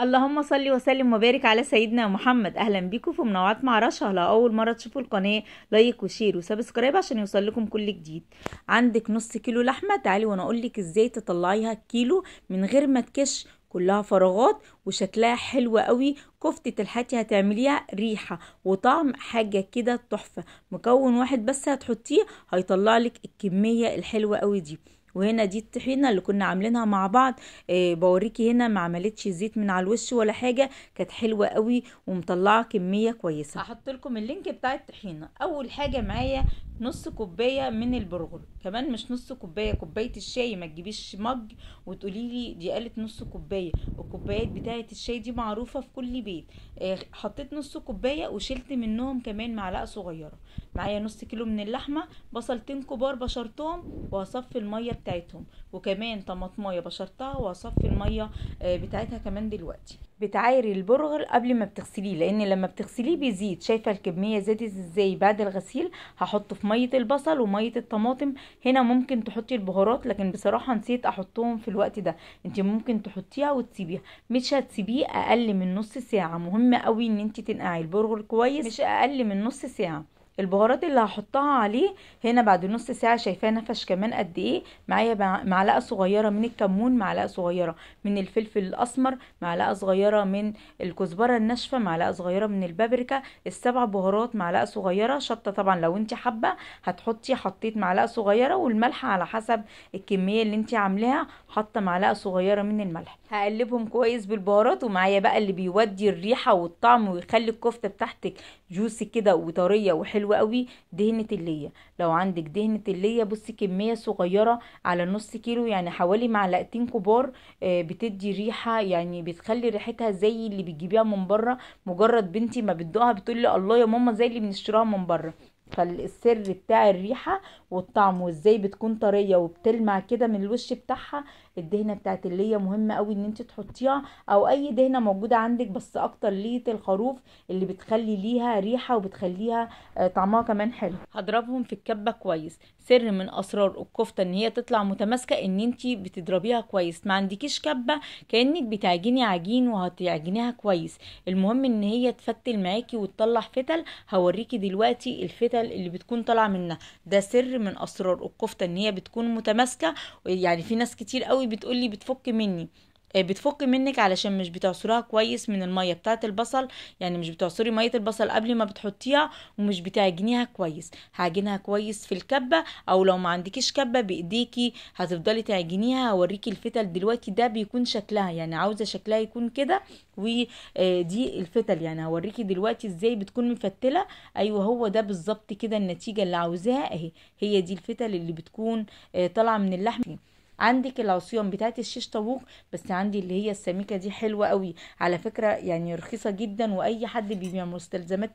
اللهم صل وسلم وبارك على سيدنا محمد اهلا بيكم في منوعات مع رشا لاول اول مره تشوفوا القناه لايك وشير وسبسكرايب عشان يوصل لكم كل جديد عندك نص كيلو لحمه تعالي وانا اقول لك ازاي تطلعيها كيلو من غير ما تكش كلها فراغات وشكلها حلو قوي كفتة الحاتي هتعمليها ريحة وطعم حاجة كده تحفة مكون واحد بس هتحطيه هيطلع لك الكمية الحلوة قوي دي وهنا دي الطحينه اللي كنا عاملينها مع بعض آه بوريكي هنا ما عملتش زيت من على الوش ولا حاجه كانت حلوه قوي ومطلعه كميه كويسه هحط لكم اللينك بتاع الطحينه اول حاجه معايا نص كوبايه من البرغل كمان مش نص كوبايه كوبايه الشاي ما تجيبيش مج وتقولي لي دي قالت نص كوبايه الكوبايات بتاعه الشاي دي معروفه في كل بيت آه، حطيت نص كوبايه وشلت منهم كمان معلقه صغيره معايا نص كيلو من اللحمه بصلتين كبار بشرتهم وهصفي الميه بتاعتهم وكمان طماطمايه بشرتها وهصفي الميه آه، بتاعتها كمان دلوقتي بتعايري البرغل قبل ما بتغسليه لان لما بتغسليه بيزيد شايفه الكميه زادت ازاي بعد الغسيل هحطه في ميه البصل وميه الطماطم هنا ممكن تحطي البهارات لكن بصراحه نسيت احطهم في الوقت ده انت ممكن تحطيها وتسيبيها مش هتسيبيه اقل من نص ساعه مهم قوي ان انت تنقعي البرغل كويس مش اقل من نص ساعه البهارات اللي هحطها عليه هنا بعد نص ساعه شايفاه نفش كمان قد ايه معايا معلقه صغيره من الكمون معلقه صغيره من الفلفل الاسمر معلقه صغيره من الكزبره الناشفه معلقه صغيره من البابريكا السبع بهارات معلقه صغيره شطه طبعا لو انت حابه هتحطي حطيت معلقه صغيره والملح على حسب الكميه اللي انت عاملاها حاطه معلقه صغيره من الملح هقلبهم كويس بالبهارات ومعايا بقى اللي بيودي الريحه والطعم ويخلي الكفته بتاعتك جوسي كده وطريه وحلوه حلوة قوي دهنة اللية لو عندك دهنة اللية بصي كمية صغيرة على نص كيلو يعني حوالي معلقتين كبار آه، بتدي ريحة يعني بتخلي ريحتها زي اللي بتجيبيها من بره مجرد بنتي ما بتدوقها بتقولي الله يا ماما زي اللي بنشتريها من بره فالسر بتاع الريحة والطعم وازاي بتكون طرية وبتلمع كده من الوش بتاعها الدهنه بتاعت هي مهمه قوي ان انت تحطيها او اي دهنه موجوده عندك بس اكتر ليه الخروف اللي بتخلي ليها ريحه وبتخليها آه، طعمها كمان حلو هضربهم في الكبه كويس سر من اسرار الكفته ان هي تطلع متماسكه ان انت بتضربيها كويس ما عندكيش كبه كانك بتعجني عجين وهتعجنيها كويس المهم ان هي تفتل معاكي وتطلع فتل هوريكي دلوقتي الفتل اللي بتكون طالعه منها ده سر من اسرار الكفته ان هي بتكون متماسكه يعني في ناس كتير قوي قوي بتقولي بتفك مني آه، بتفك منك علشان مش بتعصرها كويس من الميه بتاعه البصل يعني مش بتعصري ميه البصل قبل ما بتحطيها ومش بتعجنيها كويس هعجنها كويس في الكبه او لو ما عندكيش كبه بايديكي هتفضلي تعجنيها هوريكي الفتل دلوقتي ده بيكون شكلها يعني عاوزه شكلها يكون كده ودي آه، الفتل يعني هوريكي دلوقتي ازاي بتكون مفتله ايوه هو ده بالظبط كده النتيجه اللي عاوزاها اهي هي دي الفتل اللي بتكون آه، طالعه من اللحم عندك العصيان بتاعت الشيش طاووق بس عندي اللي هي السميكه دي حلوه قوي على فكره يعني رخيصه جدا واي حد بيبيع مستلزمات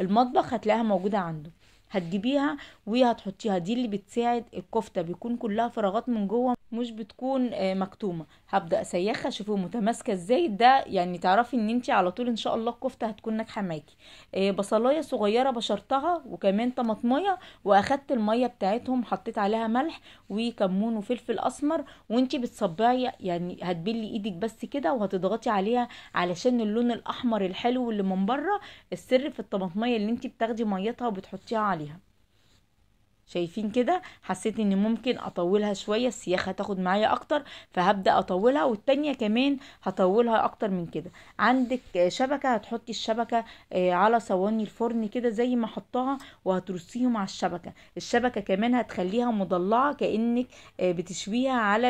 المطبخ هتلاقيها موجوده عنده هتجيبيها وهتحطيها دي اللي بتساعد الكفتة بيكون كلها فراغات من جوه مش بتكون آه، مكتومة هبدأ اسيخها شوفوا متماسكة ازاي ده يعني تعرفي ان انت على طول ان شاء الله الكفتة هتكون ناجحة معاكي آه، بصلاية صغيرة بشرتها وكمان طماطمية واخدت المية بتاعتهم حطيت عليها ملح وكمون وفلفل اسمر وانت بتصبعي يعني هتبلي ايدك بس كده وهتضغطي عليها علشان اللون الاحمر الحلو اللي من بره السر في الطماطمية اللي انت بتاخدي ميتها وبتحطيها عليها बढ़िया شايفين كده حسيت ان ممكن اطولها شويه السياخه هتاخد معايا اكتر فهبدا اطولها والتانية كمان هطولها اكتر من كده عندك شبكه هتحطي الشبكه آه، على صواني الفرن كده زي ما حطاها وهترصيهم على الشبكه الشبكه كمان هتخليها مضلعه كانك آه، بتشويها على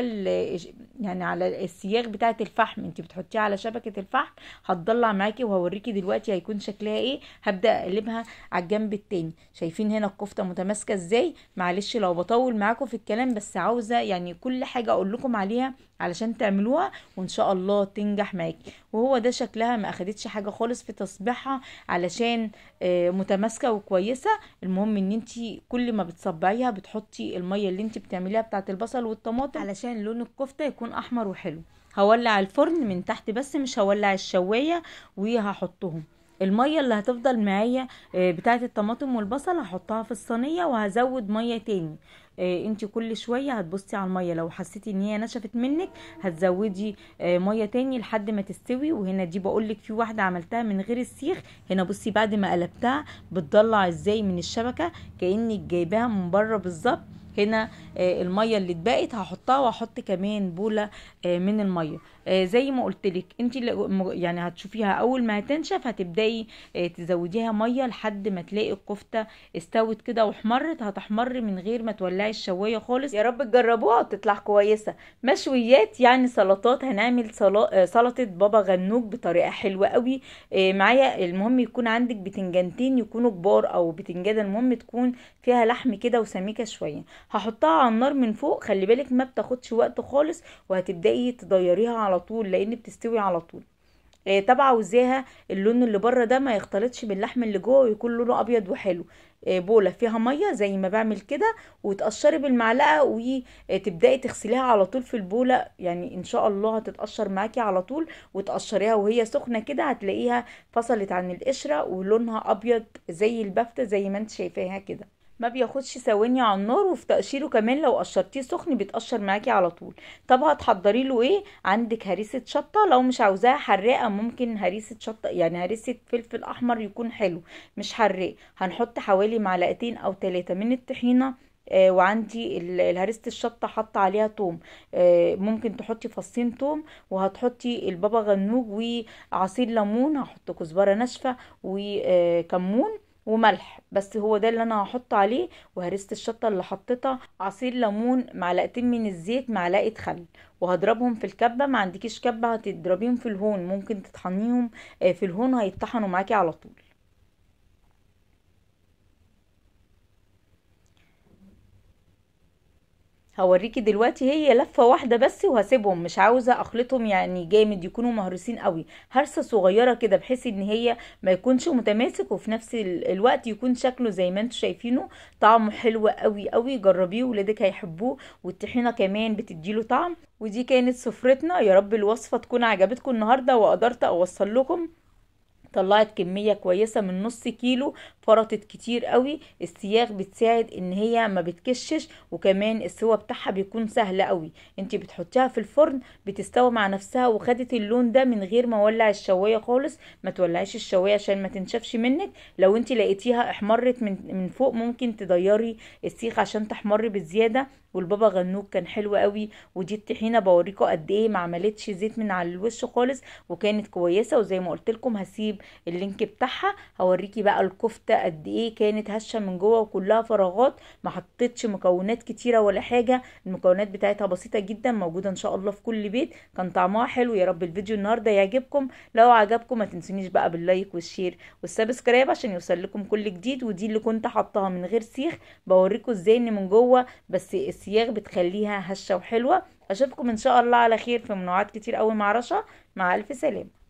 يعني على السياخ بتاعه الفحم انت بتحطيها على شبكه الفحم هتضلع معاكي وهوريكي دلوقتي هيكون شكلها ايه هبدا اقلبها على الجنب التاني شايفين هنا الكفته متماسكه ازاي ازاي معلش لو بطول معاكم في الكلام بس عاوزه يعني كل حاجه اقول لكم عليها علشان تعملوها وان شاء الله تنجح معاكي وهو ده شكلها ما اخدتش حاجه خالص في تصبيحها علشان آه، متماسكه وكويسه المهم ان انت كل ما بتصبعيها بتحطي الميه اللي انت بتعمليها بتاعه البصل والطماطم علشان لون الكفته يكون احمر وحلو هولع الفرن من تحت بس مش هولع الشوايه وهحطهم الميه اللي هتفضل معايا آه، بتاعه الطماطم والبصل هحطها في الصينيه وهزود ميه تاني آه، انت كل شويه هتبصي على الميه لو حسيتي ان هي نشفت منك هتزودي آه، ميه تاني لحد ما تستوي وهنا دي بقولك في واحده عملتها من غير السيخ هنا بصي بعد ما قلبتها بتضلع ازاي من الشبكه كانك جايباها من بره بالظبط هنا الميه اللي اتبقت هحطها واحط كمان بوله من الميه آه، زي ما قلت لك انت يعني هتشوفيها اول ما هتنشف هتبداي آه، تزوديها ميه لحد ما تلاقي الكفته استوت كده واحمرت هتحمر من غير ما تولعي الشوايه خالص يا رب تجربوها وتطلع كويسه مشويات يعني سلطات هنعمل آه، سلطه بابا غنوج بطريقه حلوه قوي معايا المهم يكون عندك بتنجانتين يكونوا كبار او بتنجانه المهم تكون فيها لحم كده وسميكه شويه هحطها على النار من فوق خلي بالك ما بتاخدش وقت خالص وهتبداي تضيريها على على طول لان بتستوي على طول طبعا آه، وزيها اللون اللي بره ده ما يختلطش باللحم اللي جوه ويكون لونه ابيض وحلو آه، بوله فيها ميه زي ما بعمل كده وتقشري بالمعلقه وتبداي تغسليها على طول في البوله يعني ان شاء الله هتتقشر معاكي على طول وتقشريها وهي سخنه كده هتلاقيها فصلت عن القشره ولونها ابيض زي البفته زي ما انت شايفاها كده ما بياخدش ثواني على النار وفي تقشيره كمان لو قشرتيه سخن بيتقشر معاكي على طول طب هتحضري له ايه عندك هريسه شطه لو مش عاوزاها حراقه ممكن هريسه شطه يعني هريسه فلفل احمر يكون حلو مش حراق هنحط حوالي معلقتين او ثلاثه من الطحينه آه وعندي الهريسه الشطه حط عليها توم آه ممكن تحطي فصين توم وهتحطي البابا غنوج وعصير ليمون هحط كزبره ناشفه وكمون وملح بس هو ده اللي انا هحط عليه وهرسة الشطة اللي حطيتها عصير ليمون معلقتين من الزيت معلقة خل وهضربهم في الكبة ما عندكيش كبة هتضربيهم في الهون ممكن تطحنيهم آه، في الهون هيتطحنوا معاكي على طول هوريكي دلوقتي هي لفه واحده بس وهسيبهم مش عاوزه اخلطهم يعني جامد يكونوا مهروسين قوي هرسه صغيره كده بحيث ان هي ما يكونش متماسك وفي نفس الوقت يكون شكله زي ما انتم شايفينه طعمه حلو قوي قوي جربيه ولادك هيحبوه والطحينه كمان بتديله طعم ودي كانت سفرتنا يا رب الوصفه تكون عجبتكم النهارده وقدرت اوصل لكم طلعت كمية كويسة من نص كيلو فرطت كتير قوي السياخ بتساعد ان هي ما بتكشش وكمان السوا بتاعها بيكون سهل قوي انت بتحطيها في الفرن بتستوى مع نفسها وخدت اللون ده من غير ما اولع الشوايه خالص ما تولعيش الشوايه عشان ما تنشفش منك لو انت لقيتيها احمرت من من فوق ممكن تضيري السيخ عشان تحمر بزياده والبابا غنوج كان حلو قوي ودي الطحينه بوريكم قد ايه ما عملتش زيت من على الوش خالص وكانت كويسه وزي ما قلت لكم هسيب اللينك بتاعها هوريكي بقى الكفته قد ايه كانت هشه من جوه وكلها فراغات ما حطيتش مكونات كتيره ولا حاجه المكونات بتاعتها بسيطه جدا موجوده ان شاء الله في كل بيت كان طعمها حلو يا رب الفيديو النهارده يعجبكم لو عجبكم ما تنسونيش بقى باللايك والشير والسبسكرايب عشان يوصل لكم كل جديد ودي اللي كنت حطها من غير سيخ بوريكم ازاي ان من جوه بس السياخ بتخليها هشه وحلوه اشوفكم ان شاء الله على خير في منوعات كتير قوي مع رشا مع الف سلامه